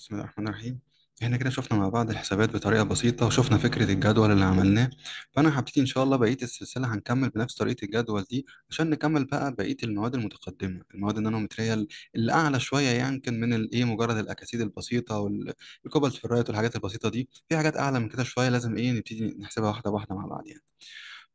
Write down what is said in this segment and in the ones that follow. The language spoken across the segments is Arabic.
بسم الله الرحمن الرحيم احنا كده شفنا مع بعض الحسابات بطريقة بسيطة وشفنا فكرة الجدول اللي عملناه فانا هبتدي ان شاء الله بقية السلسلة هنكمل بنفس طريقة الجدول دي عشان نكمل بقى بقية المواد المتقدمة المواد النانومترية اللي اعلى شوية يعني يمكن من الايه مجرد الاكاسيد البسيطة والكوبالت فيرايت والحاجات البسيطة دي في حاجات اعلى من كده شوية لازم ايه نبتدي نحسبها واحدة واحدة مع بعض يعني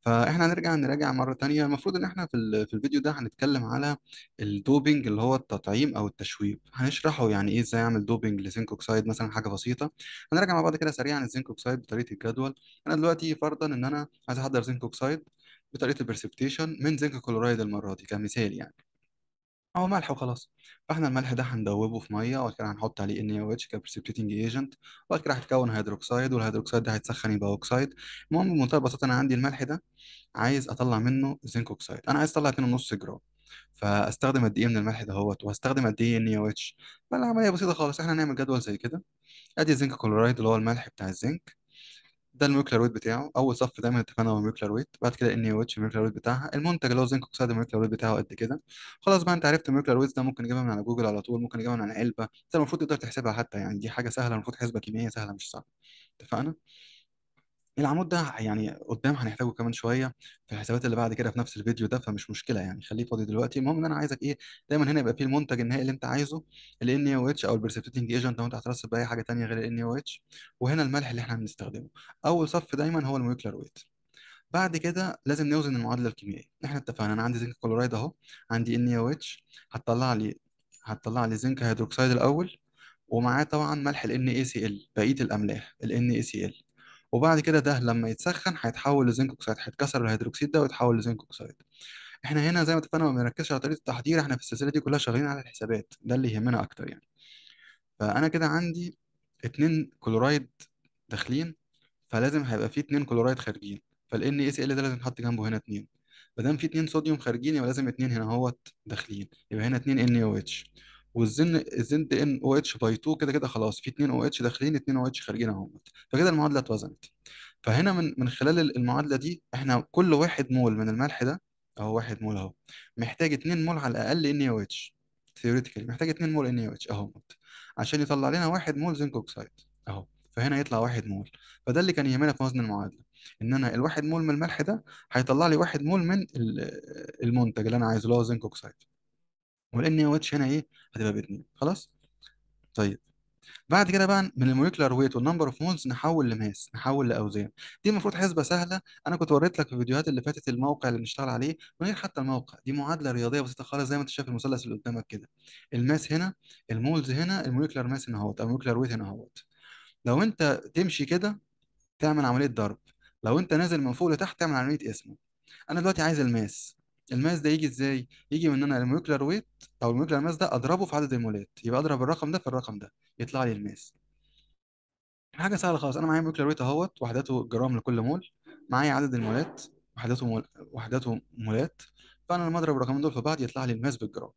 فاحنا هنرجع نراجع مره تانية المفروض ان احنا في في الفيديو ده هنتكلم على الدوبينج اللي هو التطعيم او التشويب هنشرحه يعني ايه ازاي اعمل دوبينج لزنك اوكسايد مثلا حاجه بسيطه هنراجع مع بعض كده سريعا الزنك اوكسايد بطريقه الجدول انا دلوقتي فرضا ان انا عايز احضر زنك اوكسايد بطريقه البرسبتيشن من زنك كلورايد المره دي كمثال يعني هو ملح وخلاص فاحنا الملح ده هندوبه في ميه وبعد كده هنحط عليه ان او اتش كبرسبتيتنج ايجنت وبعد كده هيتكون هيدروكسيد والهيدروكسيد ده هيتسخن يبقى اوكسيد المهم بمنتهى البساطه انا عندي الملح ده عايز اطلع منه زنك اوكسيد انا عايز اطلع 2.5 جرام فاستخدم قد ايه من الملح دهوت وهستخدم قد ايه ان او اتش فالعمليه بسيطه خالص احنا هنعمل جدول زي كده ادي الزنك كلورايد اللي هو الملح بتاع الزنك ده الميوكلر ويت بتاعه اول صف دايما اتفقنا هو الميوكلر ويت بعد كده ان اتش الميوكلر ويت بتاعها المنتج اللي هو زنك اوكسيد الميوكلر ويت بتاعه قد كده خلاص بقى انت عرفت الميوكلر ويت ده ممكن تجيبها من على جوجل على طول ممكن تجيبها من على علبه انت المفروض تقدر تحسبها حتى يعني دي حاجه سهله المفروض حسبه كيميائيه سهله مش صعبه اتفقنا العمود ده يعني قدام هنحتاجه كمان شويه في الحسابات اللي بعد كده في نفس الفيديو ده فمش مشكله يعني خليه فاضي دلوقتي المهم ان انا عايزك ايه دايما هنا يبقى فيه المنتج النهائي اللي انت عايزه ان إيه او اتش او البرسبتنج ايجنت لو انت هترسب باي حاجه ثانيه غير ان او إيه اتش وهنا الملح اللي احنا بنستخدمه اول صف دايما هو المولكيولر ويت بعد كده لازم نوزن المعادله الكيميائيه احنا اتفقنا انا عندي زنك كلورايد اهو عندي ان او إيه اتش هتطلع لي هتطلع لي زنك هيدروكسيد الاول ومعاه طبعا ملح ال ال بقيه الاملاح ال ال وبعد كده ده لما يتسخن هيتحول لزنك أوكسيد هيتكسر الهيدروكسيد ده ويتحول لزنك أوكسيد احنا هنا زي ما اتفقنا ما بنركزش على طريقة التحضير احنا في السلسلة دي كلها شغالين على الحسابات ده اللي يهمنا أكتر يعني فأنا كده عندي اتنين كلورايد داخلين فلازم هيبقى فيه اتنين كلورايد خارجين فالان اس ال ده لازم نحط جنبه هنا اتنين ما دام في اتنين صوديوم خارجين يبقى لازم اتنين هنا اهوت داخلين يبقى هنا اتنين ان او اتش والزن الزن دي ان او اتش باي 2 كده كده خلاص في 2 او اتش داخلين 2 او اتش خارجين اهو فكده المعادله اتوزنت فهنا من من خلال المعادله دي احنا كل واحد مول من الملح ده اهو واحد مول اهو محتاج 2 مول على الاقل ان او اتش ثيوريتيكالي محتاج 2 مول ان او اتش اهو عشان يطلع لنا 1 مول زنك اوكسايد اهو فهنا يطلع 1 مول فده اللي كان يهمنا في وزن المعادله ان انا الواحد مول من الملح ده هيطلع لي 1 مول من المنتج اللي انا عايزه اللي هو زنك اوكسايد والان يا واتش هنا ايه هتبقى باثنين خلاص طيب بعد كده بقى من الموليكولار ويت والنمبر اوف مولز نحول لماس نحول لاوزان دي المفروض حسبه سهله انا كنت وريت لك في الفيديوهات اللي فاتت الموقع اللي بنشتغل عليه من غير حتى الموقع دي معادله رياضيه بسيطه خالص زي ما انت شايف المثلث اللي قدامك كده الماس هنا المولز هنا الموليكولار ماس هنا اهوت او الموليكولار ويت هنا اهوت لو انت تمشي كده تعمل عمليه ضرب لو انت نازل من فوق لتحت تعمل عمليه قسمه انا دلوقتي عايز الماس الماس ده يجي ازاي؟ يجي من ان انا الموليكولار ويت او الموليكولار ماس ده اضربه في عدد المولات يبقى اضرب الرقم ده في الرقم ده يطلع لي الماس حاجه سهله خالص انا معايا الموليكولار ويت اهوت وحداته جرام لكل مول معايا عدد المولات وحداته مول... وحداته مولات فانا لما اضرب الرقمين دول في بعض يطلع لي الماس بالجرام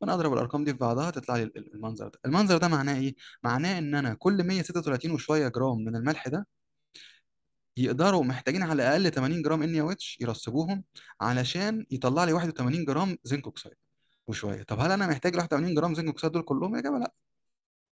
فانا اضرب الارقام دي في بعضها تطلع لي المنظر ده المنظر ده معناه ايه معناه ان انا كل 136 وشويه جرام من الملح ده يقدروا محتاجين على الاقل 80 جرام ان ويتش يرسبوهم علشان يطلع لي 81 جرام زنك اوكسيد وشويه طب هل انا محتاج 81 جرام زنك اوكسيد دول كلهم يا جماعه لا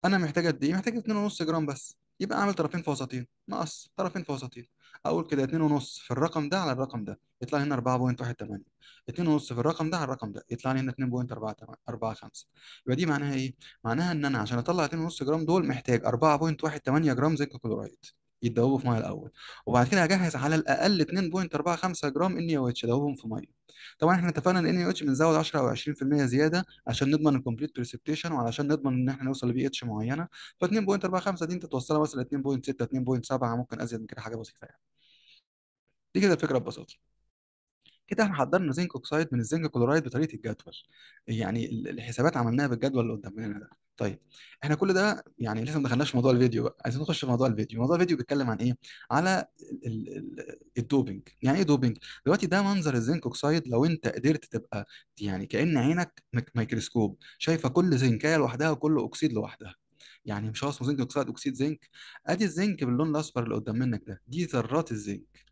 انا محتاج قد ايه محتاج 2.5 جرام بس يبقى اعمل طرفين في وسطين ناقص طرفين في وسطين اقول كده 2.5 في الرقم ده على الرقم ده يطلع لي هنا 4.18 2.5 في الرقم ده على الرقم ده يطلع لي هنا 2.45 يبقى دي معناها ايه معناها ان انا عشان اطلع 2.5 جرام دول محتاج 4.18 جرام زنك كلورايد يتذوبوا في ميه الاول وبعد كده هجهز على الاقل 2.45 جرام ان او اتش ادوبهم في ميه طبعا احنا اتفقنا ان ان او اتش بنزود 10 او 20% زياده عشان نضمن الكومبليت بريسبتيشن وعلشان نضمن ان احنا نوصل لبي اتش معينه ف 2.45 دي انت توصلها مثلا 2.6 2.7 ممكن ازيد من كده حاجه بسيطه يعني دي كده الفكره ببساطه كده احنا حضرنا زنك اوكسايد من الزنك كلورايد بطريقه الجدول يعني الحسابات عملناها بالجدول اللي قدامنا ده طيب احنا كل ده يعني لسه ما دخلناش في موضوع الفيديو بقى عايزين نخش في موضوع الفيديو موضوع الفيديو بيتكلم عن ايه على الدوبنج يعني ايه دوبنج دلوقتي ده منظر الزنك اوكسايد لو انت قدرت تبقى يعني كأن عينك مايكروسكوب ميكروسكوب شايفه كل زنكايه لوحدها وكل اكسيد لوحدها يعني مش هو اسمه زنك اوكسيد اوكسيد زنك ادي الزنك باللون الاصفر اللي قدام منك ده دي ذرات الزنك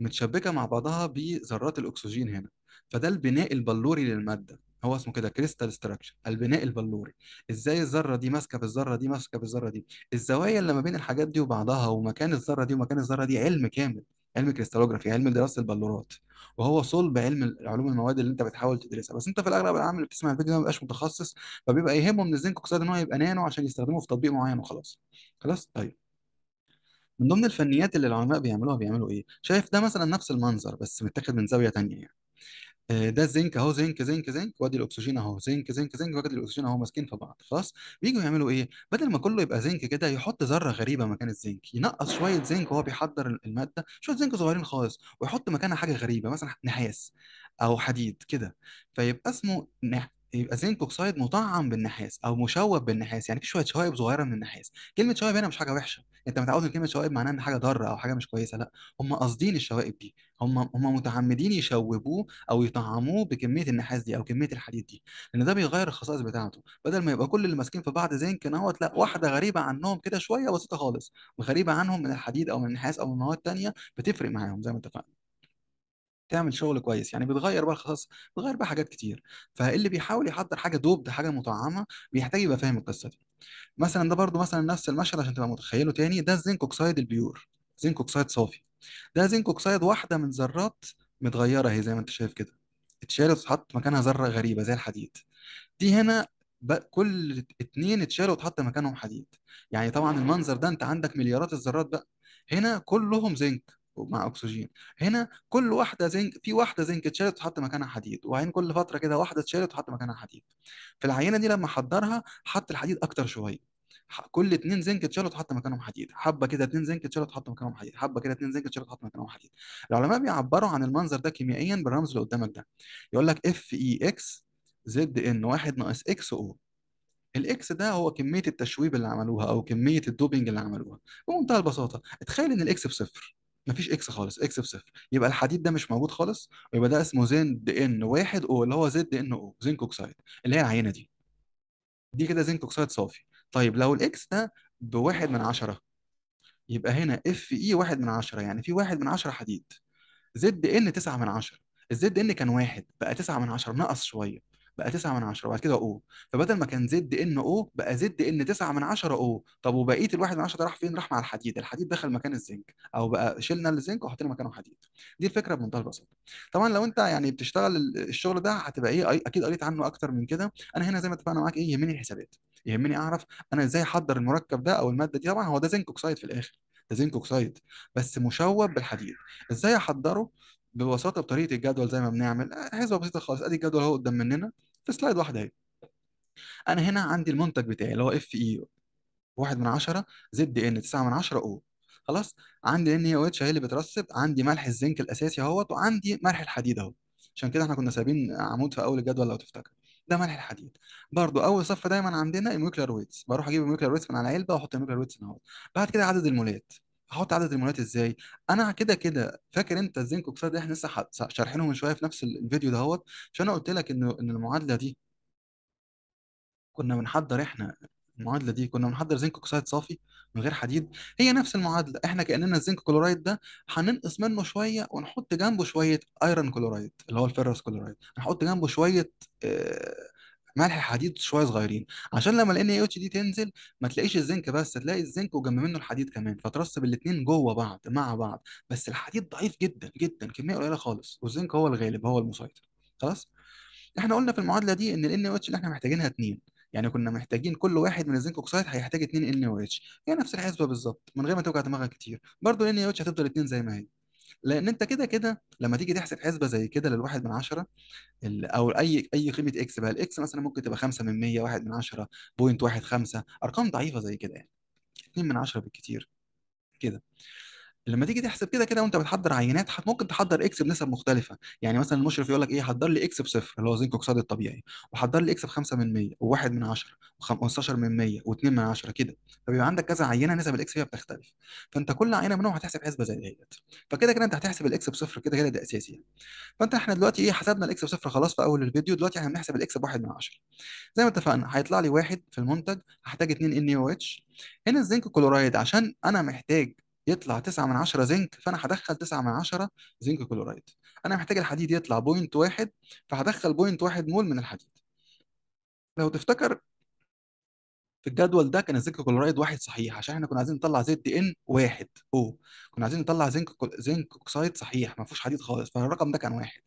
متشبكه مع بعضها بذرات الاكسجين هنا فده البناء البلوري للماده هو اسمه كده كريستال ستراكشر البناء البلوري ازاي الذره دي ماسكه بالذره دي ماسكه بالذره دي الزوايا اللي ما بين الحاجات دي وبعضها ومكان الذره دي ومكان الذره دي علم كامل علم كريستالوجرافي علم دراسه البلورات وهو صلب علم علوم المواد اللي انت بتحاول تدرسها بس انت في الاغلب العام اللي بتسمع الفيديو ده ما بيبقاش متخصص فبيبقى يهمه من الزنك اكسيد ان هو يبقى نانو عشان يستخدمه في تطبيق معين وخلاص خلاص طيب من ضمن الفنيات اللي العلماء بيعملوها بيعملوا ايه شايف ده مثلا نفس المنظر بس متاخد من زاويه ثانيه يعني آه، ده الزنك اهو زنك زنك زنك وادي الاكسجين اهو زنك زنك زنك وادي الاكسجين اهو ماسكين في بعض خلاص بيجوا يعملوا ايه بدل ما كله يبقى زنك كده يحط ذره غريبه مكان الزنك ينقص شويه زنك وهو بيحضر الماده شويه زنك صغيرين خالص ويحط مكانها حاجه غريبه مثلا نحاس او حديد كده فيبقى اسمه يبقى زنك أوكسايد مطعم بالنحاس أو مشوب بالنحاس يعني في شوية شوائب صغيرة من النحاس كلمة شوائب هنا مش حاجة وحشة أنت متعود إن كلمة شوائب معناها إن حاجة ضارة أو حاجة مش كويسة لا هم قاصدين الشوائب دي هم هم متعمدين يشوبوه أو يطعموه بكمية النحاس دي أو كمية الحديد دي لأن ده بيغير الخصائص بتاعته بدل ما يبقى كل اللي ماسكين في بعض زنك نوت لا واحدة غريبة عنهم كده شوية بسيطة خالص غريبة عنهم من الحديد أو من النحاس أو من مواد تانية بتفرق معاهم زي ما اتفقنا تعمل شغل كويس يعني بتغير بقى الخصائص بتغير بقى حاجات كتير فاللي بيحاول يحضر حاجه دوب ده حاجه مطعمه بيحتاج يبقى فاهم القصه دي مثلا ده برضو مثلا نفس المشهد عشان تبقى متخيله تاني ده الزنك اوكسيد البيور زنك اوكسيد صافي ده زنك اوكسيد واحده من ذرات متغيره هي زي ما انت شايف كده اتشالت واتحط مكانها ذره غريبه زي الحديد دي هنا بقى كل اتنين اتشالوا واتحط مكانهم حديد يعني طبعا المنظر ده انت عندك مليارات الذرات بقى هنا كلهم زنك مع اكسجين هنا كل واحده زنك في واحده زنك اتشالت وتحط مكانها حديد وبعدين كل فتره كده واحده اتشالت وتحط مكانها حديد في العينه دي لما حضرها حط الحديد اكتر شويه كل اتنين زنك اتشالوا اتحط مكانهم حديد حبه كده اتنين زنك اتشالوا اتحط مكانهم حديد حبه كده اتنين زنك اتشالوا اتحط مكانهم حديد العلماء بيعبروا عن المنظر ده كيميائيا بالرمز اللي قدامك ده يقول لك اف اي اكس زد ان 1 ناقص اكس او الاكس ده هو كميه التشويب اللي عملوها او كميه الدوبنج اللي عملوها بمنتهى البساطه اتخيل ان الاكس بصفر مفيش اكس خالص اكس بصفر يبقى الحديد ده مش موجود خالص ويبقى ده اسمه دي ان واحد او اللي هو زد ان او زنك اوكسايد اللي هي العينه دي دي كده زنك اوكسايد صافي طيب لو الاكس ده بواحد من عشرة يبقى هنا اف اي واحد من عشرة يعني في واحد من عشرة حديد زد ان تسعة من عشرة الزد ان كان واحد بقى تسعة من عشرة نقص شويه بقى 9 من 10 وبعد كده او فبدل ما كان زد ان او بقى زد ان 9 من 10 او طب وبقيه الواحد من 10 ده راح فين راح مع الحديد الحديد دخل مكان الزنك او بقى شلنا الزنك وحطينا مكانه حديد دي الفكره بمنتهى البساطه طبعا لو انت يعني بتشتغل الشغل ده هتبقى ايه اكيد قريت عنه اكتر من كده انا هنا زي ما اتفقنا معاك ايه يهمني الحسابات يهمني اعرف انا ازاي احضر المركب ده او الماده دي طبعا هو ده زنك اوكسايد في الاخر ده زنك اوكسايد بس مشوب بالحديد ازاي احضره ببساطه بطريقه الجدول زي ما بنعمل آه، حسبه بسيطه خالص ادي الجدول اهو قدام مننا في سلايد واحده اهي انا هنا عندي المنتج بتاعي اللي هو اف اي e واحد من عشرة زد ان تسعة من عشرة او خلاص عندي ان هي اتش اهي اللي بترسب عندي ملح الزنك الاساسي اهوت وعندي ملح الحديد اهو عشان كده احنا كنا سايبين عمود في اول الجدول لو تفتكر ده ملح الحديد برضو اول صف دايما عندنا النيوكلير ويتس بروح اجيب النيوكلير ويتس من على العلبه واحط النيوكلير ويتس اهوت بعد كده عدد المولات هحط عدد المولات ازاي انا كده كده فاكر انت الزنك اوكسيد احنا لسه شارحينه من شويه في نفس الفيديو دهوت مش انا قلت لك انه ان المعادله دي كنا بنحضر احنا المعادله دي كنا بنحضر زنك اوكسيد صافي من غير حديد هي نفس المعادله احنا كاننا الزنك كلورايد ده هننقص منه شويه ونحط جنبه شويه ايرون كلورايد اللي هو الفيروس كلورايد هنحط جنبه شويه آه ملح حديد شويه صغيرين عشان لما ال NaOH دي تنزل ما تلاقيش الزنك بس تلاقي الزنك وجنب منه الحديد كمان فترسب الاثنين جوه بعض مع بعض بس الحديد ضعيف جدا جدا كميه قليله خالص والزنك هو الغالب هو المسيطر خلاص احنا قلنا في المعادله دي ان ال NaOH اللي احنا محتاجينها اتنين يعني كنا محتاجين كل واحد من الزنك اوكسيد هيحتاج 2 NaOH هي نفس الحسبه بالظبط من غير ما توجع دماغك كتير برضه ال NaOH هتفضل 2 زي ما هي لان انت كده كده لما تيجي تحسب حسبه زي كده للواحد من عشرة او اي اي قيمه اكس بقى الاكس مثلا ممكن تبقى 5 من 100 واحد من عشره بوينت واحد خمسه ارقام ضعيفه زي كده يعني 2 من عشره بالكتير كده لما تيجي تحسب كده كده وانت بتحضر عينات ممكن تحضر اكس بنسب مختلفه يعني مثلا المشرف يقول لك ايه حضر لي اكس بصفر اللي هو زنك اكسيد الطبيعي وحضر لي اكس ب 5 من 100 و1 من 10 و15 من 100 و2 من 10 كده فبيبقى عندك كذا عينه نسب الاكس فيها بتختلف فانت كل عينه منهم هتحسب حسبه زي ديت فكده كده انت هتحسب الاكس بصفر كده كده ده اساسي يعني فانت احنا دلوقتي ايه حسبنا الاكس بصفر خلاص في اول الفيديو دلوقتي احنا بنحسب الاكس ب1 من 10 زي ما اتفقنا هيطلع لي واحد في المنتج هحتاج 2 ان او اتش هنا الزنك كلورايد عشان انا محتاج يطلع 9 من 10 زنك فانا هدخل 9 من 10 زنك كلورايد انا محتاج الحديد يطلع بوينت واحد فهدخل بوينت واحد مول من الحديد لو تفتكر في الجدول ده كان الزنك كلورايد واحد صحيح عشان احنا كنا عايزين نطلع زد ان واحد او كنا عايزين نطلع زنك زنك اوكسايد صحيح ما فيهوش حديد خالص فالرقم ده كان واحد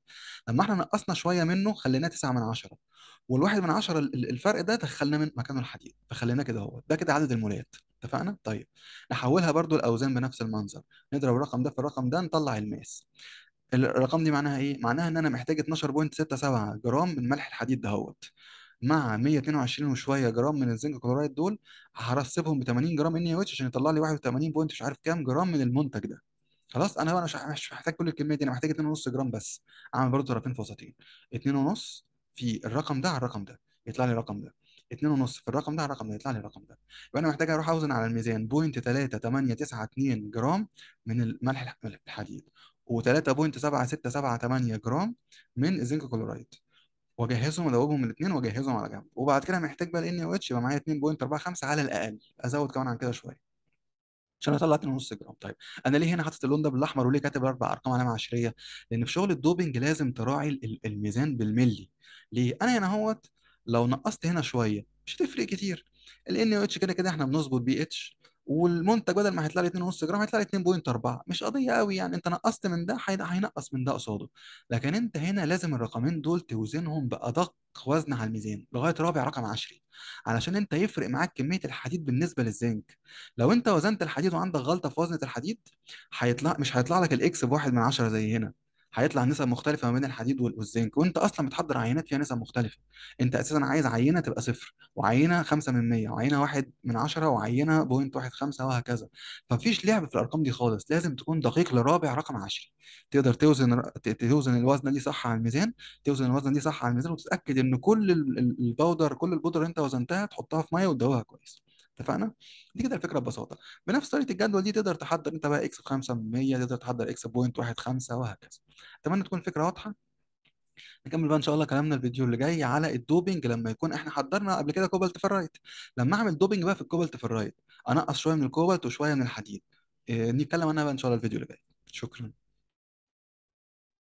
لما احنا نقصنا شويه منه خليناه 9 من 10 والواحد من 10 الفرق ده دخلنا من مكانه الحديد فخليناه كده هو ده كده عدد المولات اتفقنا طيب نحولها برضو الاوزان بنفس المنظر نضرب الرقم ده في الرقم ده نطلع الماس الارقام دي معناها ايه معناها ان انا محتاج 12.67 جرام من ملح الحديد دهوت مع 122 وشويه جرام من الزنك كلورايد دول هرصبهم ب 80 جرام ان اتش عشان يطلع لي 81 بوينت مش عارف كام جرام من المنتج ده خلاص انا بقى مش محتاج كل الكميه دي انا محتاج 2.5 جرام بس اعمل برضه طرفين في وسطين 2.5 في الرقم ده على الرقم ده يطلع لي الرقم ده 2 ونص الرقم ده الرقم ده يطلع لي الرقم ده يبقى انا محتاج اروح اوزن على الميزان بوينت جرام من الملح الحديد و3.7678 جرام من الزنك كلورايد واجهزهم ادوبهم الاثنين واجهزهم على جنب وبعد كده محتاج بقى الان إيه او اتش يبقى معايا 2.45 على الاقل ازود كمان عن كده شويه عشان اطلع 2.5 جرام طيب انا ليه هنا حاطط اللون ده بالاحمر وليه كاتب اربع ارقام علامه عشريه لان في شغل الدوبنج لازم تراعي الميزان بالملي ليه انا هنا اهوت لو نقصت هنا شويه مش هتفرق كتير الان او اتش كده كده احنا بنظبط بي اتش والمنتج بدل ما هيطلع لي 2.5 جرام هيطلع لي 2.4 مش قضيه قوي يعني انت نقصت من ده هينقص من ده قصاده لكن انت هنا لازم الرقمين دول توزنهم بادق وزن على الميزان لغايه رابع رقم 10 علشان انت يفرق معاك كميه الحديد بالنسبه للزنك لو انت وزنت الحديد وعندك غلطه في وزنه الحديد هيطلع مش هيطلع لك الاكس بواحد من عشره زي هنا هيطلع نسب مختلفه ما بين الحديد والزنك وانت اصلا بتحضر عينات فيها نسب مختلفه انت اساسا عايز عينه تبقى صفر وعينه 5 من 100 وعينه 1 من 10 وعينه بوينت 5 وهكذا فمفيش لعب في الارقام دي خالص لازم تكون دقيق لرابع رقم 10 تقدر توزن توزن الوزنه دي صح على الميزان توزن الوزنه دي صح على الميزان وتتاكد ان كل الباودر كل البودره اللي انت وزنتها تحطها في ميه وتدوها كويس اتفقنا دي كده الفكره ببساطه بنفس طريقه الجدول دي تقدر تحضر انت بقى اكس ب 5 من 100 تقدر تحضر اكس بوينت 1 5 وهكذا اتمنى تكون الفكره واضحه نكمل بقى ان شاء الله كلامنا الفيديو اللي جاي على الدوبنج لما يكون احنا حضرنا قبل كده كوبالت فرايت لما اعمل دوبنج بقى في الكوبالت فرايت انقص شويه من الكوبالت وشويه من الحديد آه، نتكلم عنها بقى ان شاء الله الفيديو اللي جاي شكرا